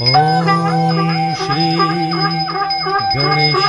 श्री गणेश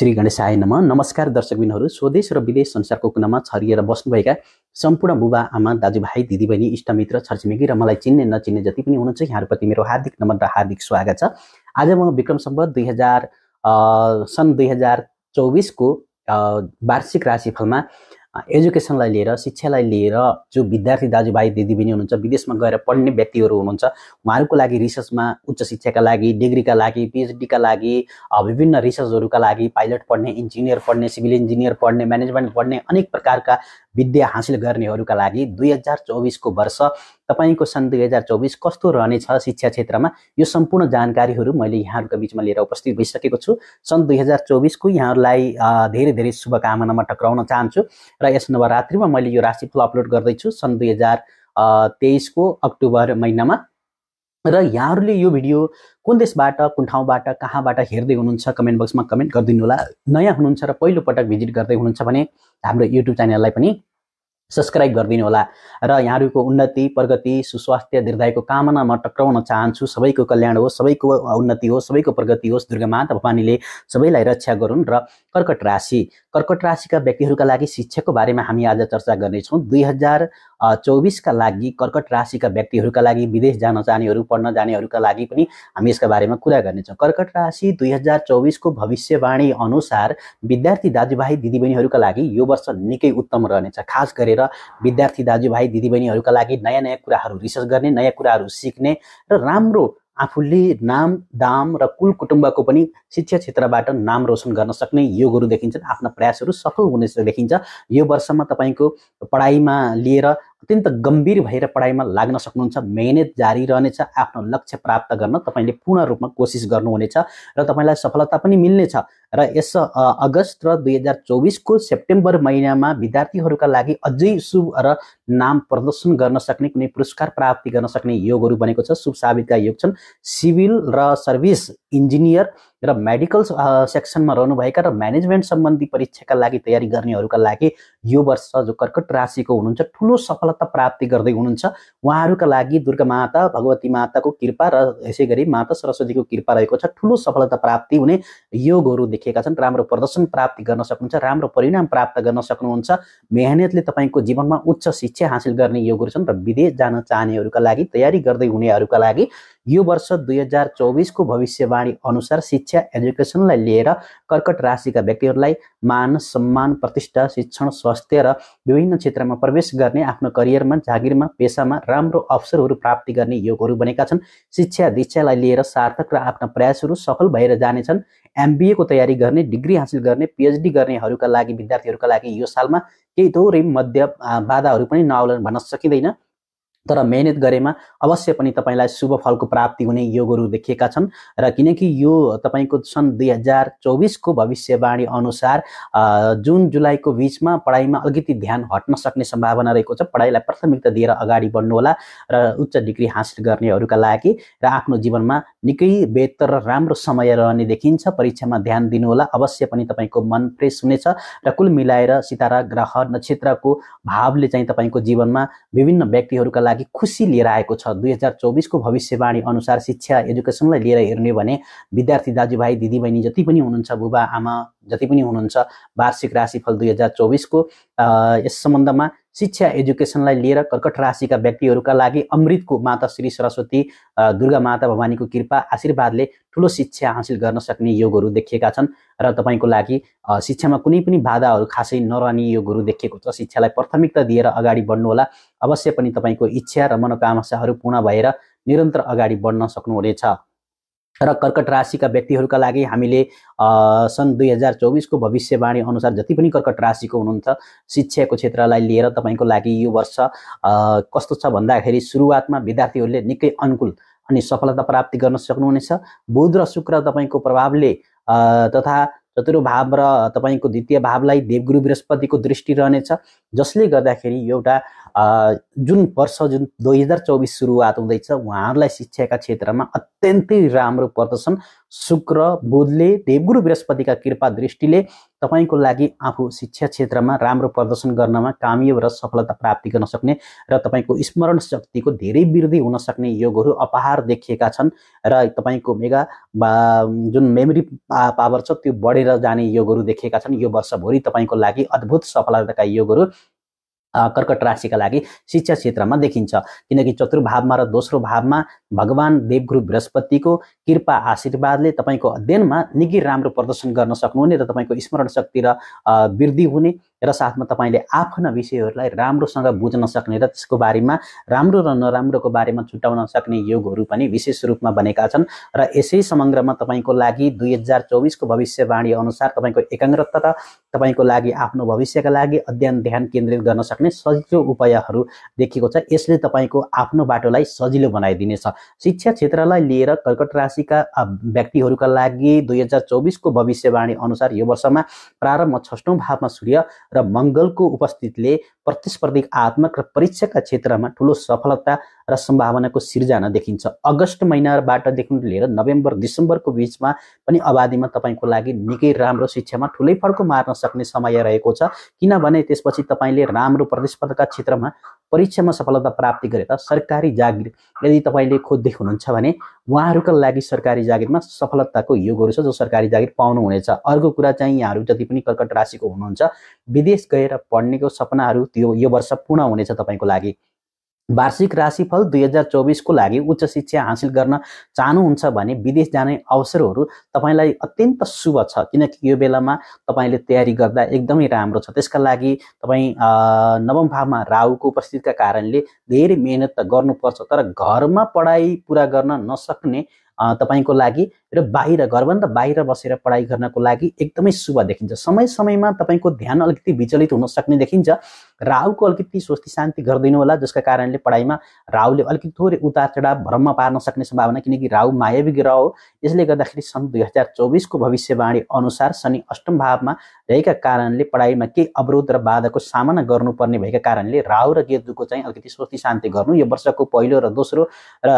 श्री गणेशाय नम नमस्कार दर्शकबिनहरू स्वदेश र विदेश संसारको कुनामा छरिएर बस्नुभएका सम्पूर्ण बुबा आमा दाजुभाइ दिदीबहिनी इष्टमित्र छरछिमेकी र मलाई चिन्ने नचिन्ने जति पनि हुनुहुन्छ यहाँहरूप्रति मेरो हार्दिक नमन र हार्दिक स्वागत छ आज म विक्रम सम्बत दुई हजार सन् दुई हजार चौबिसको वार्षिक राशिफलमा एजुकेसनलाई लिएर शिक्षालाई लिएर जो विद्यार्थी दाजुभाइ दिदीबहिनी हुनुहुन्छ विदेशमा गएर पढ्ने व्यक्तिहरू हुनुहुन्छ उहाँहरूको लागि रिसर्चमा उच्च शिक्षाका लागि डिग्रीका लागि पिएचडीका लागि विभिन्न रिसर्चहरूका लागि पाइलट पढ्ने इन्जिनियर पढ्ने सिभिल इन्जिनियर पढ्ने म्यानेजमेन्ट पढ्ने अनेक प्रकारका विद्या हासिल गर्नेहरूका लागि दुई हजार चौबिसको वर्ष तपाईँको सन् दुई हजार चौबिस कस्तो रहनेछ शिक्षा क्षेत्रमा यो सम्पूर्ण जानकारीहरू मैले यहाँहरूको बिचमा लिएर उपस्थित भइसकेको छु सन् दुई हजार चौबिसको यहाँहरूलाई धेरै धेरै शुभकामनामा टक्राउन चाहन्छु र यस नवरात्रिमा मैले यो राशिफल अपलोड गर्दैछु सन् दुई हजार तेइसको अक्टोबर महिनामा र यहाँहरूले यो भिडियो कुन देशबाट कुन ठाउँबाट कहाँबाट हेर्दै हुनुहुन्छ कमेन्ट बक्समा कमेन्ट गरिदिनु होला नयाँ हुनुहुन्छ र पहिलोपटक भिजिट गर्दै हुनुहुन्छ भने हाम्रो युट्युब च्यानललाई पनि सब्सक्राइब गरिदिनु होला र यहाँहरूको उन्नति प्रगति सुस्वास्थ्य दीर्घायुको कामना म टक्राउन चाहन्छु सबैको कल्याण होस् सबैको उन्नति होस् सबैको प्रगति होस् दुर्गा माता भवानीले सबैलाई रक्षा गरून् र कर्कट राशि कर्कट राशिका व्यक्तिहरूका लागि शिक्षाको बारेमा हामी आज चर्चा गर्नेछौँ दुई हजार चौबिसका लागि कर्कट राशिका व्यक्तिहरूका लागि विदेश जान जानेहरू पढ्न जानेहरूका लागि पनि हामी यसका बारेमा कुरा गर्नेछौँ कर्कट राशि दुई हजार चौबिसको भविष्यवाणी अनुसार विद्यार्थी दाजुभाइ दिदीबहिनीहरूका लागि यो वर्ष निकै उत्तम रहनेछ खास गरेर विद्यार्थी दाजुभाइ दिदीबहिनीहरूका लागि नयाँ नयाँ कुराहरू रिसर्च गर्ने नयाँ कुराहरू सिक्ने र राम्रो आफूले नाम दाम र कुल कुटुम्बको पनि शिक्षा क्षेत्रबाट नाम रोशन गर्न सक्ने योगहरू देखिन्छन् आफ्ना प्रयासहरू सफल हुने देखिन्छ यो वर्षमा तपाईँको पढाइमा लिएर अत्यन्त गम्भीर भएर पढाइमा लाग्न सक्नुहुन्छ मेहनत जारी रहनेछ आफ्नो लक्ष्य प्राप्त गर्न तपाईँले पूर्ण रूपमा कोसिस गर्नुहुनेछ र तपाईँलाई सफलता पनि मिल्नेछ र यस अगस्त र दुई हजार चौबिसको सेप्टेम्बर महिनामा विद्यार्थीहरूका लागि अझै शुभ र नाम प्रदर्शन गर्न सक्ने कुनै पुरस्कार प्राप्ति गर्न सक्ने योगहरू बनेको छ शुभ साबितका योग छन् सिभिल र सर्भिस इन्जिनियर र मेडिकल सेक्सनमा रहनुभएका र म्यानेजमेन्ट सम्बन्धी परीक्षाका लागि तयारी गर्नेहरूका लागि यो वर्ष जो कर्कट राशिको हुनुहुन्छ ठुलो सफलता प्राप्ति गर्दै हुनुहुन्छ उहाँहरूका लागि दुर्गा माता भगवती माताको कृपा र यसै गरी माता सरस्वतीको कृपा रहेको छ ठुलो सफलता प्राप्ति हुने योगहरू लेखिएका छन् राम्रो प्रदर्शन प्राप्ति गर्न सक्नुहुन्छ राम्रो परिणाम प्राप्त गर्न सक्नुहुन्छ मेहनतले तपाईँको जीवनमा उच्च शिक्षा हासिल गर्ने योगहरू छन् र विदेश जान चाहनेहरूका लागि तयारी गर्दै हुनेहरूका लागि यो वर्ष दुई हजार चौबिसको भविष्यवाणी अनुसार शिक्षा एजुकेसनलाई लिएर कर्कट राशिका व्यक्तिहरूलाई मान सम्मान प्रतिष्ठा शिक्षण स्वास्थ्य र विभिन्न क्षेत्रमा प्रवेश गर्ने आफ्नो करियरमा जागिरमा पेसामा राम्रो अवसरहरू प्राप्ति गर्ने योगहरू बनेका छन् शिक्षा दीक्षालाई लिएर सार्थक र आफ्ना प्रयासहरू सफल भएर जानेछन् एमबिएको तयारी गर्ने डिग्री हासिल गर्ने पिएचडी गर्नेहरूका लागि विद्यार्थीहरूका लागि यो सालमा केही थोरै मध्य बाधाहरू पनि नआउलन भन्न सकिँदैन तर मेहनत गरेमा अवश्य पनि तपाईँलाई शुभ फलको प्राप्ति हुने योगहरू देखिएका छन् र किनकि यो तपाईँको सन् दुई हजार चौबिसको भविष्यवाणी अनुसार जुन जुलाईको बिचमा पढाइमा अलिकति ध्यान हट्न सक्ने सम्भावना रहेको छ पढाइलाई प्राथमिकता दिएर अगाडि बढ्नुहोला र उच्च डिग्री हासिल गर्नेहरूका लागि र आफ्नो जीवनमा निकै बेहतर र राम्रो समय रहने देखिन्छ परीक्षामा ध्यान दिनुहोला अवश्य पनि तपाईँको मन फ्रेस हुनेछ र कुल मिलाएर सितारा ग्रह नक्षत्रको भावले चाहिँ तपाईँको जीवनमा विभिन्न व्यक्तिहरूका लागि खुसी लिएर आएको छ दुई हजार चौबिसको भविष्यवाणी अनुसार शिक्षा एजुकेसनलाई लिएर हेर्ने भने विद्यार्थी दाजुभाइ दिदीबहिनी जति पनि हुनुहुन्छ बुबा आमा जति पनि हुनुहुन्छ वार्षिक राशिफल दुई हजार चौबिसको यस सम्बन्धमा शिक्षा एजुकेसनलाई लिएर कर्कट राशिका व्यक्तिहरूका लागि अमृतको माता श्री सरस्वती दुर्गा माता भवानीको कृपा आशीर्वादले ठुलो शिक्षा हासिल गर्न सक्ने योगहरू देखिएका छन् र तपाईँको लागि शिक्षामा कुनै पनि बाधाहरू खासै नरहने योगहरू देखिएको छ शिक्षालाई प्राथमिकता दिएर अगाडि बढ्नुहोला अवश्य पनि तपाईँको इच्छा र मनोकामनाहरू पूर्ण भएर निरन्तर अगाडि बढ्न सक्नुहुनेछ र कर्कट राशिका व्यक्तिहरूका लागि हामीले सन् दुई हजार चौबिसको भविष्यवाणी अनुसार जति पनि कर्कट राशिको हुनुहुन्छ शिक्षाको क्षेत्रलाई लिएर तपाईँको लागि यो वर्ष कस्तो छ भन्दाखेरि सुरुवातमा विद्यार्थीहरूले निकै अनुकूल अनि सफलता प्राप्ति गर्न सक्नुहुनेछ बुध र शुक्र तपाईँको प्रभावले तथा चतुरो भाव र तपाईँको द्वितीय भावलाई देवगुरु बृहस्पतिको दृष्टि रहनेछ जसले गर्दाखेरि एउटा जुन वर्ष जुन दुई हजार चौबिस सुरुवात हुँदैछ उहाँहरूलाई शिक्षाका क्षेत्रमा अत्यन्तै राम्रो प्रदर्शन शुक्र बुधले देवगुरु बृहस्पतिका कृपा दृष्टिले तपाईँको लागि आफू शिक्षा क्षेत्रमा राम्रो प्रदर्शन गर्नमा कामयाब र सफलता प्राप्ति गर्न सक्ने र तपाईँको स्मरण शक्तिको धेरै वृद्धि हुन सक्ने योगहरू अपहार देखिएका छन् र तपाईँको मेगा जुन मेमोरी पावर छ त्यो बढेर जाने योगहरू देखिएका छन् यो वर्षभरि तपाईँको लागि अद्भुत सफलताका योगहरू कर्कट राशिका लागि शिक्षा क्षेत्रमा देखिन्छ किनकि चतुर्भावमा र दोस्रो भावमा भगवान् देवगुरु बृहस्पतिको कृपा आशीर्वादले तपाईँको अध्ययनमा निकै राम्रो प्रदर्शन गर्न सक्नुहुने र तपाईँको स्मरण शक्ति र वृद्धि हुने र साथमा तपाईँले आफ्ना विषयहरूलाई राम्रोसँग बुझ्न सक्ने र त्यसको बारेमा राम्रो र नराम्रोको बारेमा छुट्याउन सक्ने योगहरू पनि विशेष रूपमा बनेका छन् र यसै समग्रमा तपाईँको लागि दुई हजार चौबिसको भविष्यवाणी अनुसार तपाईँको एकाग्रता र तपाईँको लागि आफ्नो भविष्यका लागि अध्ययन ध्यान केन्द्रित गर्न सक्ने सजिलो उपायहरू देखिएको छ यसले तपाईँको आफ्नो बाटोलाई सजिलो बनाइदिनेछ शिक्षा क्षेत्रलाई लिएर कर्कट राशिका व्यक्तिहरूका लागि दुई हजार चौबिसको भविष्यवाणी अनुसार यो वर्षमा प्रारम्भ छष्टौँ भावमा सूर्य र मङ्गलको उपस्थितिले आत्मक र परीक्षाका क्षेत्रमा ठुलो सफलता र सम्भावनाको सिर्जना देखिन्छ अगस्त महिनाबाटदेखि लिएर नोभेम्बर दिसम्बरको बिचमा पनि अवधिमा तपाईँको लागि निकै राम्रो शिक्षामा ठुलै फर्को मार्न सक्ने समय रहेको छ किनभने त्यसपछि तपाईँले राम्रो प्रतिस्पर्धाका क्षेत्रमा परीक्षामा सफलता प्राप्ति गरे त सरकारी जागिर यदि तपाईँले खोज्दै हुनुहुन्छ भने उहाँहरूका लागि सरकारी जागिरमा सफलताको योगहरू छ जो सरकारी जागिर पाउनुहुनेछ अर्को कुरा चाहिँ यहाँहरू जति पनि कर्कट राशिको हुनुहुन्छ विदेश गएर पढ्नेको सपनाहरू त्यो यो वर्ष पूर्ण हुनेछ तपाईँको लागि वार्षिक राशिफल दुई हजार चौबिसको लागि उच्च शिक्षा हासिल गर्न चाहनुहुन्छ भने विदेश जाने अवसरहरू तपाईँलाई अत्यन्त शुभ छ किनकि यो बेलामा तपाईँले तयारी गर्दा एकदमै राम्रो छ त्यसका लागि तपाईँ नवम भावमा राहुको उपस्थितिका कारणले धेरै मेहनत त गर्नुपर्छ तर घरमा पढाइ पुरा गर्न नसक्ने तपाईँको लागि र बाहिर घरभन्दा बाहिर बसेर पढाइ गर्नको लागि एकदमै शुभ देखिन्छ समय समयमा तपाईँको ध्यान अलिकति विचलित हुन सक्ने देखिन्छ राहुको अलिकति स्वस्ति शान्ति गरिदिनु होला जसका कारणले पढाइमा राहुले अलिकति थोरै उतार चढाव भ्रममा पार्न सक्ने सम्भावना किनकि राहु मायावी ग्रह हो यसले गर्दाखेरि सन् दुई हजार चौबिसको भविष्यवाणी अनुसार शनि अष्टम भावमा रहेका कारणले पढाइमा केही अवरोध र बाधाको सामना गर्नुपर्ने भएका कारणले राहु र गेतुको चाहिँ अलिकति स्वस्ति शान्ति गर्नु यो वर्षको पहिलो र दोस्रो र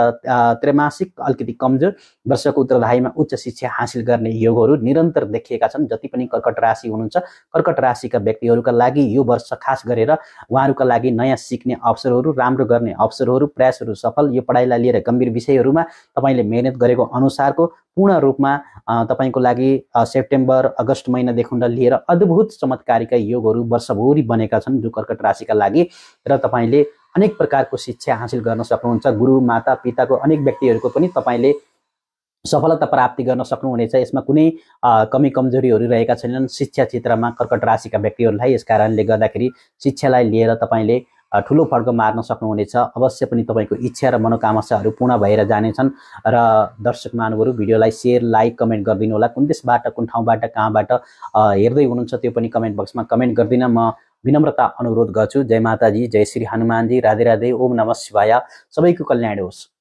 त्रैमासिक अलिकति कमजोर वर्षको उत्तरधायी समयमा उच्च शिक्षा हासिल गर्ने योगहरू निरन्तर देखिएका छन् जति पनि कर्कट राशि हुनुहुन्छ कर्कट राशिका व्यक्तिहरूका लागि यो वर्ष खास गरेर उहाँहरूका लागि नयाँ सिक्ने अवसरहरू राम्रो गर्ने अवसरहरू प्रयासहरू सफल यो पढाइलाई लिएर गम्भीर विषयहरूमा तपाईँले मेहनत गरेको अनुसारको पूर्ण रूपमा तपाईँको लागि सेप्टेम्बर अगस्त महिनादेखि लिएर अद्भुत चमत्कारीका योगहरू वर्षभरि बनेका छन् जो कर्कट राशिका लागि र तपाईँले अनेक प्रकारको शिक्षा हासिल गर्न सक्नुहुन्छ गुरु माता पिताको अनेक व्यक्तिहरूको पनि तपाईँले सफलता प्राप्ति गर्न सक्नुहुनेछ यसमा कुनै कमी कमजोरीहरू रहेका छैनन् शिक्षा क्षेत्रमा कर्कट राशिका व्यक्तिहरूलाई यस कारणले गर्दाखेरि शिक्षालाई लिएर तपाईँले ठुलो फर्क मार्न सक्नुहुनेछ अवश्य पनि तपाईँको इच्छा र मनोकामनाहरू पूर्ण भएर जानेछन् र दर्शक महानुभावहरू भिडियोलाई सेयर लाइक कमेन्ट गरिदिनु होला कुन देशबाट कुन ठाउँबाट कहाँबाट हेर्दै हुनुहुन्छ त्यो पनि कमेन्ट बक्समा कमेन्ट गरिदिन म विनम्रता अनुरोध गर्छु जय माताजी जय श्री हनुमानजी राधे राधे ओम नमः शिवाय सबैको कल्याण होस्